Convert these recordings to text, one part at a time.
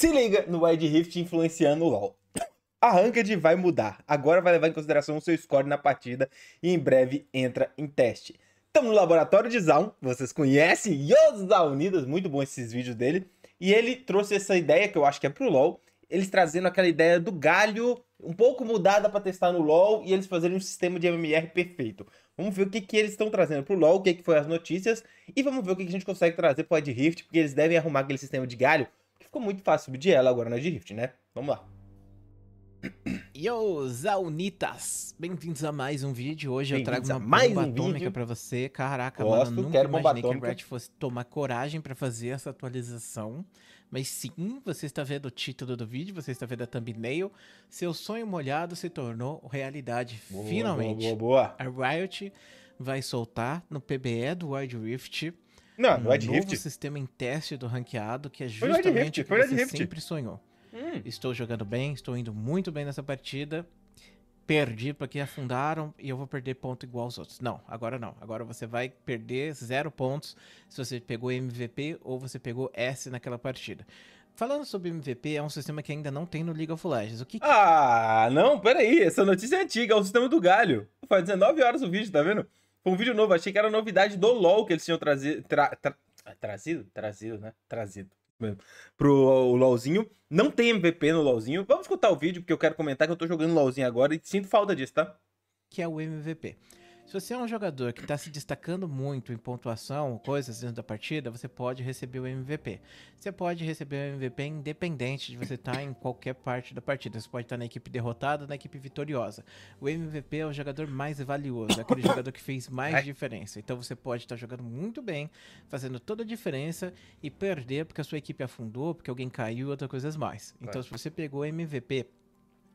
Se liga no Wide Rift influenciando o LoL. A Ranked vai mudar. Agora vai levar em consideração o seu score na partida e em breve entra em teste. Estamos no laboratório de Zaun, vocês conhecem Yosda Unidas, muito bom esses vídeos dele. E ele trouxe essa ideia que eu acho que é pro LoL, eles trazendo aquela ideia do galho um pouco mudada para testar no LoL e eles fazerem um sistema de MMR perfeito. Vamos ver o que, que eles estão trazendo pro LoL, o que, que foi as notícias e vamos ver o que, que a gente consegue trazer pro Ed Rift, porque eles devem arrumar aquele sistema de galho ficou muito fácil subir de ela agora na né, de Rift, né? Vamos lá. Yo, Zaunitas! Bem-vindos a mais um vídeo. Hoje eu trago uma mais um atômica vídeo. pra você. Caraca, Gosto, mano, nunca quero imaginei que a Riot fosse tomar coragem pra fazer essa atualização. Mas sim, você está vendo o título do vídeo, você está vendo a thumbnail. Seu sonho molhado se tornou realidade, boa, finalmente. Boa, boa, boa. A Riot vai soltar no PBE do Wild Rift não, um Red novo sistema em teste do ranqueado, que é justamente o, o que você sempre sonhou. Hum. Estou jogando bem, estou indo muito bem nessa partida. Perdi porque afundaram e eu vou perder ponto igual aos outros. Não, agora não. Agora você vai perder zero pontos se você pegou MVP ou você pegou S naquela partida. Falando sobre MVP, é um sistema que ainda não tem no League of Legends. O que... Ah, não, peraí. Essa notícia é antiga, é o sistema do galho. Faz 19 horas o vídeo, tá vendo? Foi um vídeo novo, achei que era novidade do LoL que eles tinham trazido. Tra, tra, trazido? Trazido, né? Trazido Pro o LoLzinho. Não tem MVP no LoLzinho. Vamos escutar o vídeo, porque eu quero comentar que eu tô jogando LoLzinho agora e sinto falta disso, tá? Que é o MVP. Se você é um jogador que está se destacando muito em pontuação, coisas dentro da partida, você pode receber o MVP. Você pode receber o MVP independente de você estar tá em qualquer parte da partida. Você pode estar tá na equipe derrotada, na equipe vitoriosa. O MVP é o jogador mais valioso, é aquele jogador que fez mais diferença. Então você pode estar tá jogando muito bem, fazendo toda a diferença e perder porque a sua equipe afundou, porque alguém caiu, outras coisas mais. Então se você pegou o MVP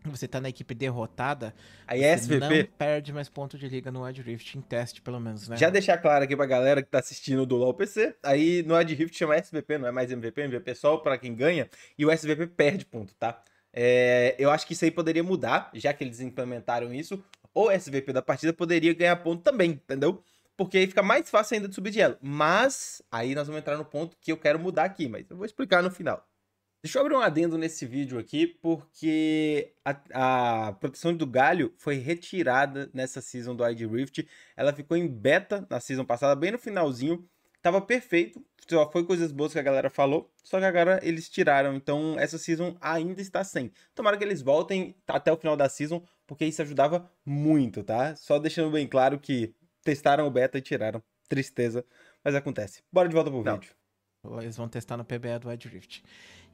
você tá na equipe derrotada, a é SVP não perde mais ponto de liga no Adrift em teste pelo menos, né? Já deixar claro aqui pra galera que tá assistindo do LoL PC, aí no Adrift chama SVP, não é mais MVP, MVP é só pra quem ganha, e o SVP perde ponto, tá? É, eu acho que isso aí poderia mudar, já que eles implementaram isso, o SVP da partida poderia ganhar ponto também, entendeu? Porque aí fica mais fácil ainda de subir de elo. Mas, aí nós vamos entrar no ponto que eu quero mudar aqui, mas eu vou explicar no final. Deixa eu abrir um adendo nesse vídeo aqui, porque a, a, proteção do galho foi retirada nessa season do ID Rift. Ela ficou em beta na season passada, bem no finalzinho. Tava perfeito, só foi coisas boas que a galera falou, só que agora eles tiraram, então essa season ainda está sem. Tomara que eles voltem até o final da season, porque isso ajudava muito, tá? Só deixando bem claro que testaram o beta e tiraram. Tristeza, mas acontece. Bora de volta pro Não. vídeo. Eles vão testar no PBA do Adrift.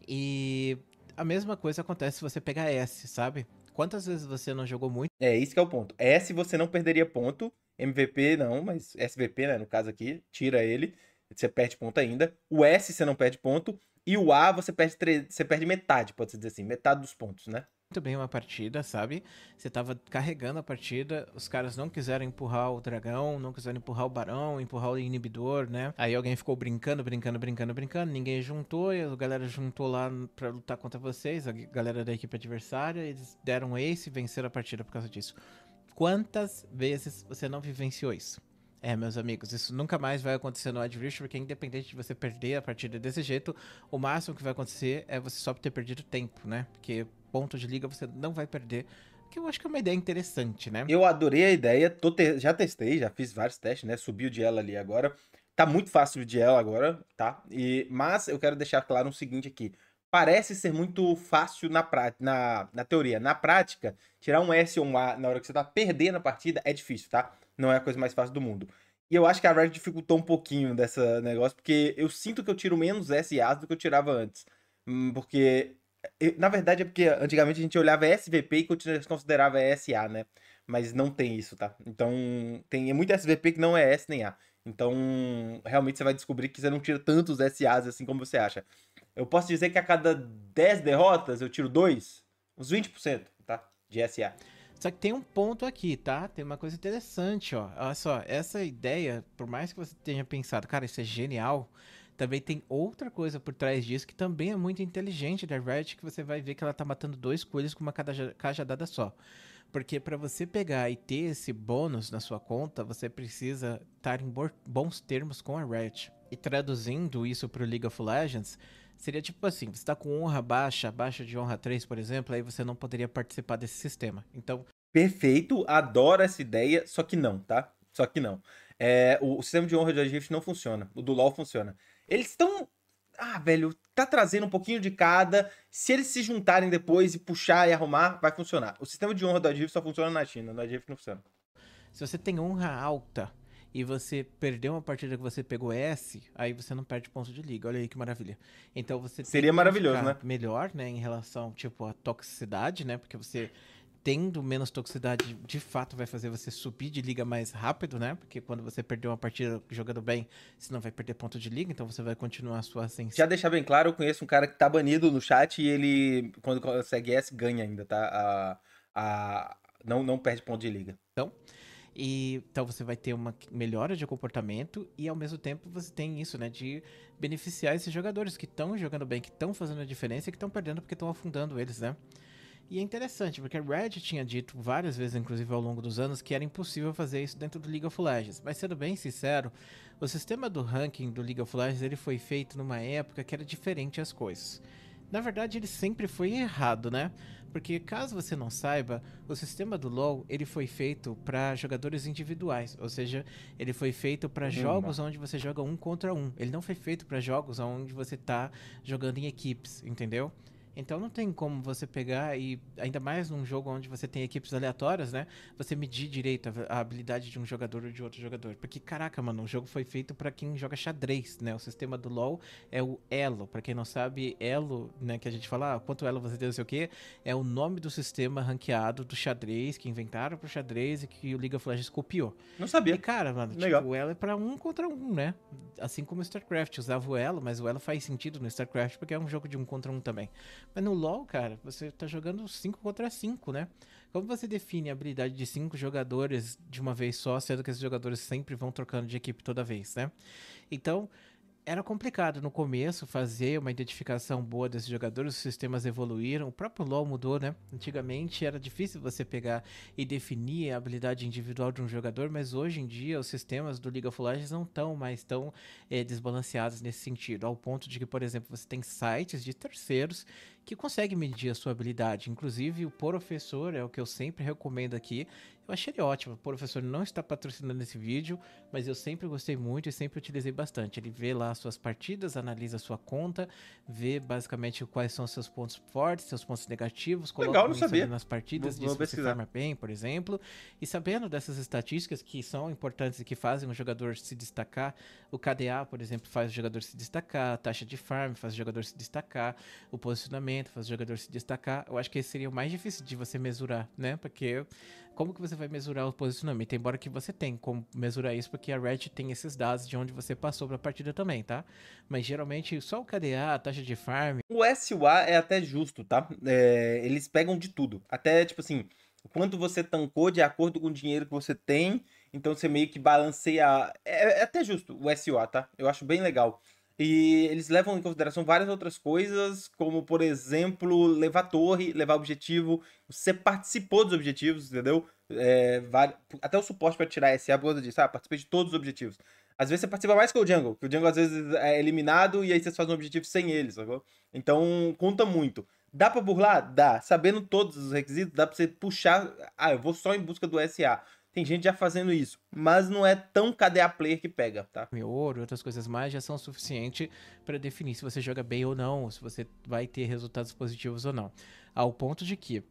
E a mesma coisa acontece se você pegar S, sabe? Quantas vezes você não jogou muito? É, isso que é o ponto. S você não perderia ponto, MVP não, mas SVP, né, no caso aqui, tira ele, você perde ponto ainda. O S você não perde ponto, e o A você perde, tre... você perde metade, pode-se dizer assim, metade dos pontos, né? muito bem uma partida, sabe? Você tava carregando a partida, os caras não quiseram empurrar o dragão, não quiseram empurrar o barão, empurrar o inibidor, né? Aí alguém ficou brincando, brincando, brincando, brincando, ninguém juntou, e a galera juntou lá pra lutar contra vocês, a galera da equipe adversária, eles deram ace e venceram a partida por causa disso. Quantas vezes você não vivenciou isso? É, meus amigos, isso nunca mais vai acontecer no Adventure, porque independente de você perder a partida desse jeito, o máximo que vai acontecer é você só ter perdido tempo, né? Porque ponto de liga, você não vai perder. Que eu acho que é uma ideia interessante, né? Eu adorei a ideia, te... já testei, já fiz vários testes, né? Subiu de ela ali agora. Tá muito fácil de ela agora, tá? E... Mas eu quero deixar claro o seguinte aqui. Parece ser muito fácil na, pra... na... na teoria. Na prática, tirar um S ou um A na hora que você tá perdendo a partida é difícil, tá? Não é a coisa mais fácil do mundo. E eu acho que a Red dificultou um pouquinho dessa negócio, porque eu sinto que eu tiro menos S e As do que eu tirava antes. Hum, porque na verdade é porque antigamente a gente olhava SVP e considerava SA, né? Mas não tem isso, tá? Então, tem muito SVP que não é S nem A. Então, realmente você vai descobrir que você não tira tantos SAs assim como você acha. Eu posso dizer que a cada 10 derrotas eu tiro 2, uns 20%, tá? De SA. Só que tem um ponto aqui, tá? Tem uma coisa interessante, ó. Olha só, essa ideia, por mais que você tenha pensado, cara, isso é genial, também tem outra coisa por trás disso que também é muito inteligente da Riot, que você vai ver que ela tá matando dois coelhos com uma cajadada só. Porque para você pegar e ter esse bônus na sua conta, você precisa estar em bons termos com a Riot. E traduzindo isso pro League of Legends, seria tipo assim, você tá com honra baixa, baixa de honra 3, por exemplo, aí você não poderia participar desse sistema. Então, perfeito, adoro essa ideia, só que não, tá? Só que não. É, o, o, sistema de honra de Rift não funciona. O do LoL funciona. Eles estão. Ah, velho, tá trazendo um pouquinho de cada. Se eles se juntarem depois e puxar e arrumar, vai funcionar. O sistema de honra do Adrift só funciona na China, no Adrift não funciona. Se você tem honra alta e você perdeu uma partida que você pegou S, aí você não perde ponto de liga. Olha aí que maravilha. Então você seria maravilhoso, né? Melhor, né, em relação tipo à toxicidade, né? Porque você tendo menos toxicidade, de fato vai fazer você subir de liga mais rápido, né? Porque quando você perdeu uma partida jogando bem, você não vai perder ponto de liga, então você vai continuar a sua ascensão. Já deixar bem claro, eu conheço um cara que tá banido no chat e ele, quando consegue S, ganha ainda, tá? A, a, não, não perde ponto de liga. Então, e, então você vai ter uma melhora de comportamento e ao mesmo tempo você tem isso, né, de beneficiar esses jogadores que estão jogando bem, que estão fazendo a diferença e que estão perdendo porque estão afundando eles, né? E é interessante, porque a Red tinha dito várias vezes, inclusive ao longo dos anos, que era impossível fazer isso dentro do League of Legends. Mas sendo bem sincero, o sistema do ranking do League of Legends ele foi feito numa época que era diferente as coisas. Na verdade, ele sempre foi errado, né? Porque caso você não saiba, o sistema do LoL ele foi feito para jogadores individuais, ou seja, ele foi feito para jogos onde você joga um contra um. Ele não foi feito para jogos onde você tá jogando em equipes, entendeu? Então não tem como você pegar e, ainda mais num jogo onde você tem equipes aleatórias, né? Você medir direito a, a habilidade de um jogador ou de outro jogador. Porque, caraca, mano, o jogo foi feito para quem joga xadrez, né? O sistema do LoL é o Elo. Para quem não sabe, Elo, né? Que a gente fala, ah, quanto Elo você tem, não sei o quê. É o nome do sistema ranqueado do xadrez, que inventaram pro xadrez e que o League of Legends copiou. Não sabia. E, cara, mano, Legal. tipo, o Elo é pra um contra um, né? assim como o StarCraft, usava o Elo, mas o Elo faz sentido no StarCraft porque é um jogo de um contra um também. Mas no LoL, cara, você tá jogando 5 contra 5, né? Como você define a habilidade de 5 jogadores de uma vez só, sendo que esses jogadores sempre vão trocando de equipe toda vez, né? Então, era complicado no começo fazer uma identificação boa desses jogadores, os sistemas evoluíram, o próprio LoL mudou, né? Antigamente era difícil você pegar e definir a habilidade individual de um jogador, mas hoje em dia os sistemas do League of Legends não estão mais tão é, desbalanceados nesse sentido, ao ponto de que, por exemplo, você tem sites de terceiros que consegue medir a sua habilidade. Inclusive, o professor é o que eu sempre recomendo aqui. Eu achei ele ótimo. O professor não está patrocinando esse vídeo, mas eu sempre gostei muito e sempre utilizei bastante. Ele vê lá suas partidas, analisa a sua conta, vê basicamente quais são seus pontos fortes, seus pontos negativos, coloca Legal, não sabia. nas partidas, vou, diz se você farma bem, por exemplo. E sabendo dessas estatísticas que são importantes e que fazem o jogador se destacar, o KDA, por exemplo, faz o jogador se destacar, a taxa de farm faz o jogador se destacar, o posicionamento faz fazer o jogador se destacar, eu acho que esse seria o mais difícil de você mesurar, né? Porque como que você vai mesurar o posicionamento? Embora que você tenha como mesurar isso, porque a Red tem esses dados de onde você passou pra partida também, tá? Mas geralmente só o KDA, a taxa de farm... O SUA é até justo, tá? É, eles pegam de tudo. Até, tipo assim, quanto você tancou de acordo com o dinheiro que você tem... Então você meio que balanceia. É, é até justo o SUA, tá? Eu acho bem legal. E eles levam em consideração várias outras coisas, como, por exemplo, levar torre, levar objetivo. Você participou dos objetivos, entendeu? É, vale... Até o suporte para tirar SA por causa disso. Ah, participei de todos os objetivos. Às vezes você participa mais que o Jungle, que o Jungle às vezes é eliminado e aí você faz um objetivo sem ele, sacou? Então conta muito. Dá pra burlar? Dá. Sabendo todos os requisitos, dá pra você puxar. Ah, eu vou só em busca do SA. Tem gente já fazendo isso, mas não é tão KDA player que pega, tá? Meu ouro e outras coisas mais já são suficiente para definir se você joga bem ou não, ou se você vai ter resultados positivos ou não. Ao ponto de que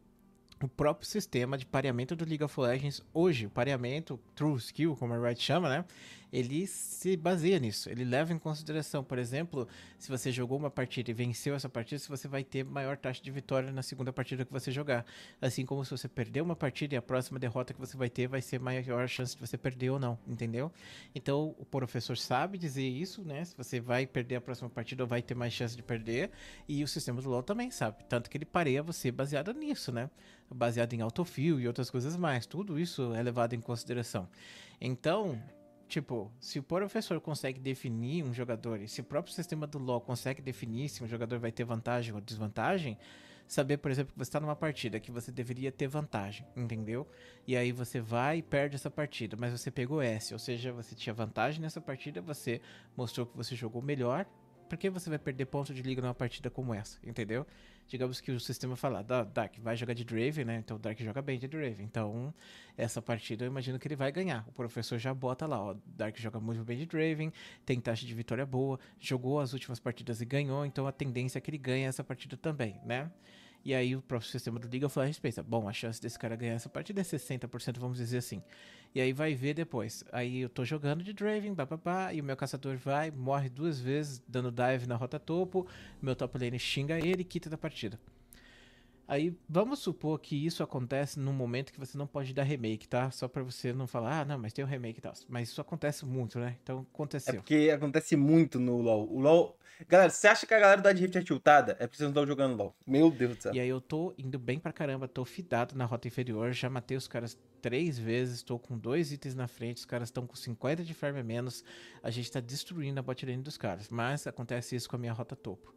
o próprio sistema de pareamento do League of Legends hoje, o pareamento True Skill, como a Riot chama, né? ele se baseia nisso. Ele leva em consideração, por exemplo, se você jogou uma partida e venceu essa partida, se você vai ter maior taxa de vitória na segunda partida que você jogar. Assim como se você perdeu uma partida e a próxima derrota que você vai ter vai ser maior a chance de você perder ou não, entendeu? Então o professor sabe dizer isso, né? Se você vai perder a próxima partida ou vai ter mais chance de perder. E o sistema do LoL também sabe. Tanto que ele pareia você baseado nisso, né? Baseado em autofill e outras coisas mais. Tudo isso é levado em consideração. Então, Tipo, se o professor consegue definir um jogador, e se o próprio sistema do LoL consegue definir se um jogador vai ter vantagem ou desvantagem, saber, por exemplo, que você está numa partida que você deveria ter vantagem, entendeu? E aí você vai e perde essa partida, mas você pegou S, ou seja, você tinha vantagem nessa partida, você mostrou que você jogou melhor, por que você vai perder ponto de liga numa partida como essa? Entendeu? Digamos que o sistema fala, Dark vai jogar de Draven, né? Então o Dark joga bem de Draven. Então, essa partida eu imagino que ele vai ganhar. O professor já bota lá, ó, Dark joga muito bem de Draven, tem taxa de vitória boa, jogou as últimas partidas e ganhou, então a tendência é que ele ganhe essa partida também, né? E aí o próprio sistema do Liga falou a respeito. Tá bom, a chance desse cara ganhar essa partida é 60%, vamos dizer assim. E aí vai ver depois. Aí eu tô jogando de Draven, bababá, e o meu caçador vai, morre duas vezes, dando dive na rota topo, meu top lane xinga ele e quita da partida. Aí vamos supor que isso acontece num momento que você não pode dar remake, tá? Só para você não falar, ah, não, mas tem um remake e tal. Mas isso acontece muito, né? Então aconteceu. É porque acontece muito no LoL. O LoL. Galera, você acha que a galera da Rift é tiltada? É porque vocês não estão jogando LoL. Meu Deus do céu. E aí eu tô indo bem pra caramba, tô fidado na rota inferior, já matei os caras três vezes, tô com dois itens na frente, os caras estão com 50 de farm a menos. A gente tá destruindo a bot dos caras. Mas acontece isso com a minha rota topo.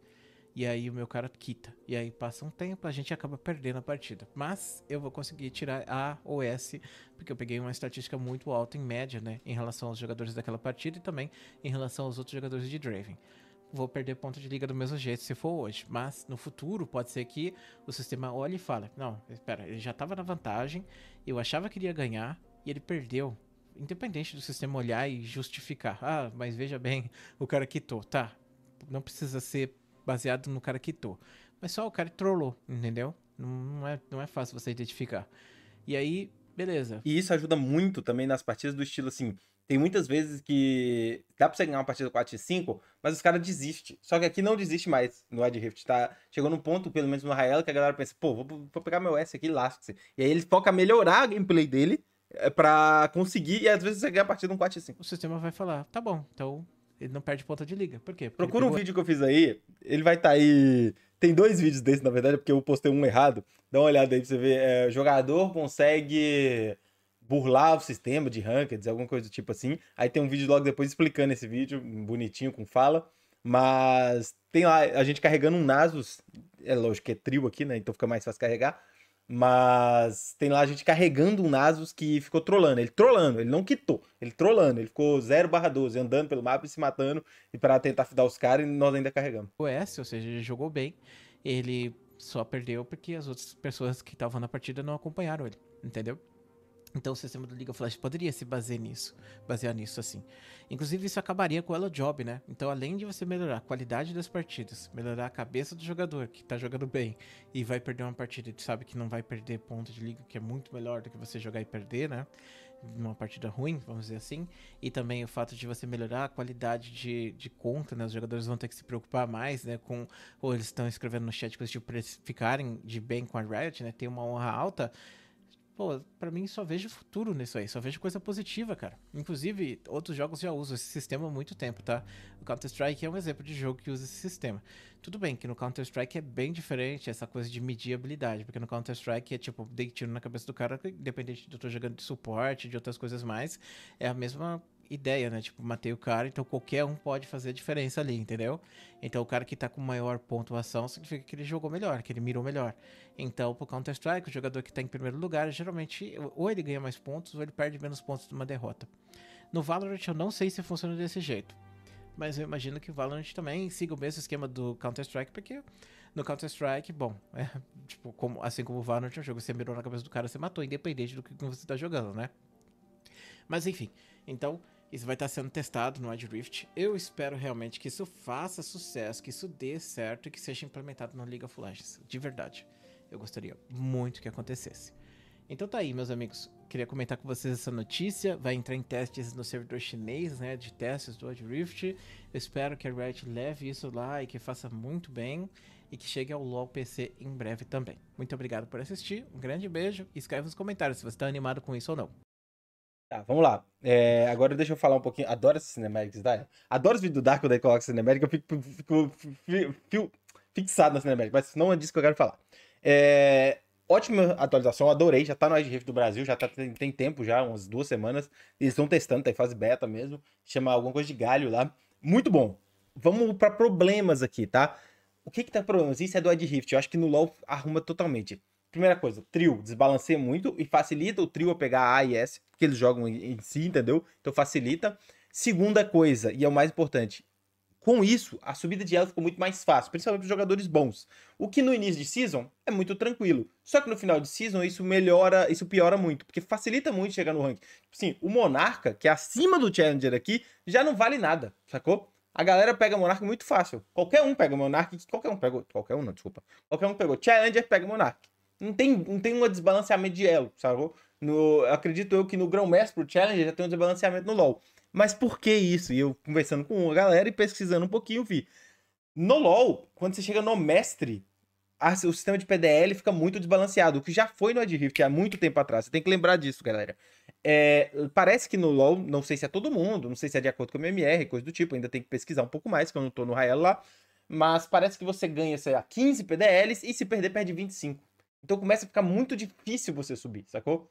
E aí o meu cara quita. E aí passa um tempo, a gente acaba perdendo a partida. Mas eu vou conseguir tirar A ou S, porque eu peguei uma estatística muito alta em média, né? Em relação aos jogadores daquela partida e também em relação aos outros jogadores de Draven vou perder ponto de liga do mesmo jeito se for hoje. Mas no futuro pode ser que o sistema olhe e fale: não, espera, ele já estava na vantagem, eu achava que iria ganhar e ele perdeu. Independente do sistema olhar e justificar. Ah, mas veja bem, o cara quitou. Tá, não precisa ser baseado no cara que tô. Mas só o cara trollou, entendeu? Não é, não é fácil você identificar. E aí, beleza. E isso ajuda muito também nas partidas do estilo assim. Tem muitas vezes que dá pra você ganhar uma partida 4 e 5, mas os caras desistem. Só que aqui não desiste mais no Wild Rift, tá? Chegou num ponto, pelo menos no Rael, que a galera pensa, pô, vou, vou pegar meu S aqui, lasque se E aí ele foca melhorar a gameplay dele eh, pra conseguir, e às vezes você ganha a partida um 4 e 5. O sistema vai falar, tá bom, então ele não perde ponta de liga. Por quê? Porque Procura pegou... um vídeo que eu fiz aí. Ele vai estar tá aí. Tem dois vídeos desse, na verdade, porque eu postei um errado. Dá uma olhada aí pra você ver. É, jogador consegue burlar o sistema de rankings, alguma coisa do tipo assim. Aí tem um vídeo logo depois explicando esse vídeo, bonitinho, com fala. Mas tem lá a gente carregando um Nasus. É lógico que é trio aqui, né? Então fica mais fácil carregar. Mas tem lá gente carregando um Nasus que ficou trolando. Ele trolando, ele não quitou. Ele trolando, ele ficou 0 barra 12, andando pelo mapa e se matando e para tentar fidar os caras e nós ainda carregamos. O S, ou seja, ele jogou bem. Ele só perdeu porque as outras pessoas que estavam na partida não acompanharam ele, entendeu? Então o sistema do League of Legends poderia se basear nisso, basear nisso assim. Inclusive isso acabaria com ela job, né? Então além de você melhorar a qualidade das partidas, melhorar a cabeça do jogador que tá jogando bem e vai perder uma partida, e sabe que não vai perder ponto de liga, que é muito melhor do que você jogar e perder, né? Numa partida ruim, vamos dizer assim. E também o fato de você melhorar a qualidade de, de conta, né? Os jogadores vão ter que se preocupar mais, né? Com. Ou eles estão escrevendo no chat coisas tipo, ficarem de bem com a Riot, né? Tem uma honra alta pô, pra mim só vejo futuro nisso aí, só vejo coisa positiva, cara. Inclusive, outros jogos já usam esse sistema há muito tempo, tá? O Counter-Strike é um exemplo de jogo que usa esse sistema. Tudo bem que no Counter-Strike é bem diferente essa coisa de medir habilidade, porque no Counter-Strike é tipo, dei tiro na cabeça do cara, independente de eu tô jogando de suporte, de outras coisas mais, é a mesma ideia, né? Tipo, matei o cara, então qualquer um pode fazer a diferença ali, entendeu? Então o cara que tá com maior pontuação significa que ele jogou melhor, que ele mirou melhor. Então, pro Counter-Strike, o jogador que tá em primeiro lugar, geralmente, ou ele ganha mais pontos, ou ele perde menos pontos de uma derrota. No Valorant, eu não sei se funciona desse jeito. Mas eu imagino que o Valorant também siga o mesmo esquema do Counter-Strike, porque no Counter-Strike, bom, é, tipo, como, assim como o Valorant é um jogo, você mirou na cabeça do cara, você matou, independente do que você tá jogando, né? Mas enfim, então isso vai estar tá sendo testado no Wild Rift. Eu espero realmente que isso faça sucesso, que isso dê certo e que seja implementado na Liga of Legends. De verdade. Eu gostaria muito que acontecesse. Então tá aí, meus amigos. Queria comentar com vocês essa notícia. Vai entrar em testes no servidor chinês, né? De testes do Wild Rift. Eu espero que a Riot leve isso lá e que faça muito bem. E que chegue ao LoL PC em breve também. Muito obrigado por assistir. Um grande beijo. E escreve nos comentários se você está animado com isso ou não. Tá, vamos lá. É, agora deixa eu falar um pouquinho. Adoro esse Cinematic Style. Adoro os vídeos do Dark, daí coloca Cinematic, eu fico, fico, fico, fico, fixado na Cinematic, mas não é disso que eu quero falar. É, ótima atualização, adorei. Já tá no Rift do Brasil, já tá, tem, tem, tempo já, umas duas semanas. Eles estão testando, tá em fase beta mesmo. Chama alguma coisa de galho lá. Muito bom. Vamos para problemas aqui, tá? O que que tá problemas? Isso é do Edge Rift. Eu acho que no LoL arruma totalmente primeira coisa, trio, desbalanceia muito e facilita o trio a pegar A e S, porque eles jogam em si, entendeu? Então facilita. Segunda coisa, e é o mais importante, com isso, a subida de elo ficou muito mais fácil, principalmente para jogadores bons. O que no início de season é muito tranquilo. Só que no final de season isso melhora, isso piora muito, porque facilita muito chegar no rank tipo Sim, o Monarca, que é acima do Challenger aqui, já não vale nada, sacou? A galera pega Monarca muito fácil. Qualquer um pega Monarca, qualquer um pegou, qualquer um não, desculpa. Qualquer um pegou Challenger, pega Monarca. Não tem, não tem um desbalanceamento de elo, sabe? No, acredito eu que no Grão-Mestre pro Challenger já tem um desbalanceamento no LoL. Mas por que isso? E eu conversando com a galera e pesquisando um pouquinho, vi. No LoL, quando você chega no mestre, a, o sistema de PDL fica muito desbalanceado, o que já foi no Adrift é há muito tempo atrás. Você tem que lembrar disso, galera. É, parece que no LoL, não sei se é todo mundo, não sei se é de acordo com o MMR, coisa do tipo, ainda tem que pesquisar um pouco mais, que eu não tô no Rael lá. Mas parece que você ganha, sei lá, 15 PDLs e se perder, perde 25. Então começa a ficar muito difícil você subir, sacou?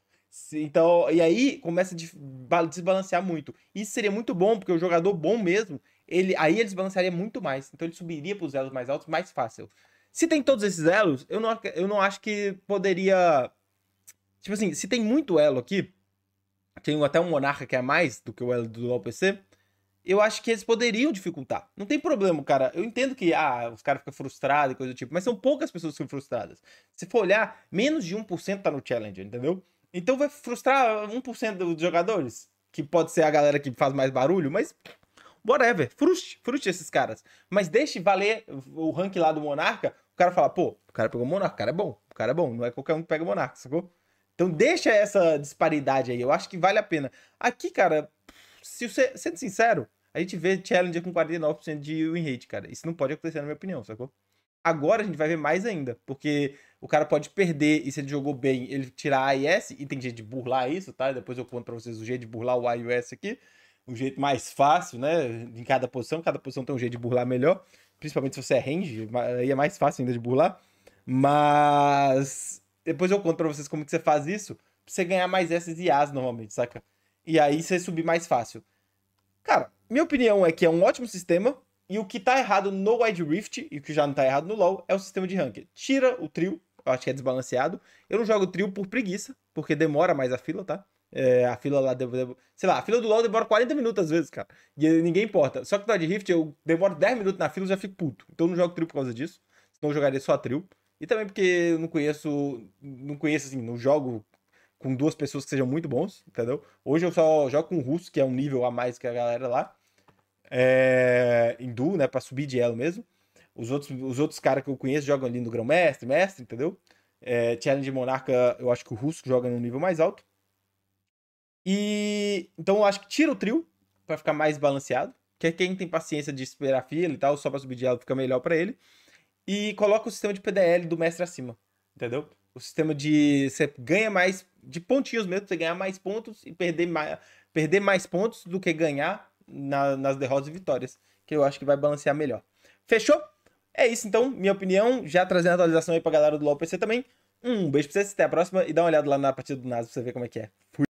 Então, e aí começa a desbalancear muito. Isso seria muito bom, porque o jogador bom mesmo, ele aí ele desbalancearia muito mais. Então ele subiria para os elos mais altos mais fácil. Se tem todos esses elos, eu não, eu não acho que poderia. Tipo assim, se tem muito elo aqui, tem até um Monarca que é mais do que o elo do LPC eu acho que eles poderiam dificultar. Não tem problema, cara. Eu entendo que ah, os caras ficam frustrados e coisa do tipo, mas são poucas pessoas que ficam frustradas. Se for olhar, menos de 1% tá no challenge, entendeu? Então vai frustrar 1% dos jogadores, que pode ser a galera que faz mais barulho, mas whatever, fruste, fruste esses caras. Mas deixe valer o rank lá do Monarca, o cara fala, pô, o cara pegou o Monarca, o cara é bom, o cara é bom, não é qualquer um que pega o Monarca, sacou? Então deixa essa disparidade aí, eu acho que vale a pena. Aqui, cara, se sendo sincero, a gente vê Challenger com 49% de win rate, cara. Isso não pode acontecer, na minha opinião, sacou? Agora a gente vai ver mais ainda, porque o cara pode perder e se ele jogou bem, ele tirar a IS, e tem jeito de burlar isso, tá? Depois eu conto pra vocês o jeito de burlar o iOS aqui. Um jeito mais fácil, né? Em cada posição, cada posição tem um jeito de burlar melhor. Principalmente se você é range, aí é mais fácil ainda de burlar. Mas depois eu conto pra vocês como que você faz isso, pra você ganhar mais e As normalmente, saca? E aí você subir mais fácil. Cara, minha opinião é que é um ótimo sistema. E o que tá errado no Wide Rift, e o que já não tá errado no LoL, é o sistema de ranking Tira o trio, eu acho que é desbalanceado. Eu não jogo trio por preguiça, porque demora mais a fila, tá? É, a fila lá, devo, sei lá, a fila do LoL demora 40 minutos às vezes, cara. E ninguém importa. Só que no Wild Rift eu demoro 10 minutos na fila e já fico puto. Então eu não jogo trio por causa disso. Senão eu jogaria só trio. E também porque eu não conheço, não conheço assim, não jogo com duas pessoas que sejam muito bons, entendeu? Hoje eu só jogo com o russo, que é um nível a mais que a galera lá. É, eh, hindu, né? Pra subir de elo mesmo. Os outros, os outros caras que eu conheço jogam ali no Grão Mestre, Mestre, entendeu? É, Challenge Monarca, eu acho que o russo joga no nível mais alto. E então eu acho que tira o trio para ficar mais balanceado, que é quem tem paciência de esperar fila e tal, só para subir de elo fica melhor para ele. E coloca o sistema de PDL do mestre acima, entendeu? o sistema de você ganha mais de pontinhos mesmo, você ganhar mais pontos e perder mais, perder mais pontos do que ganhar na, nas derrotas e vitórias, que eu acho que vai balancear melhor. Fechou? É isso então, minha opinião, já trazendo atualização aí pra galera do LoL PC também. Um beijo pra vocês, até a próxima e dá uma olhada lá na partida do Naso pra você ver como é que é. Fui!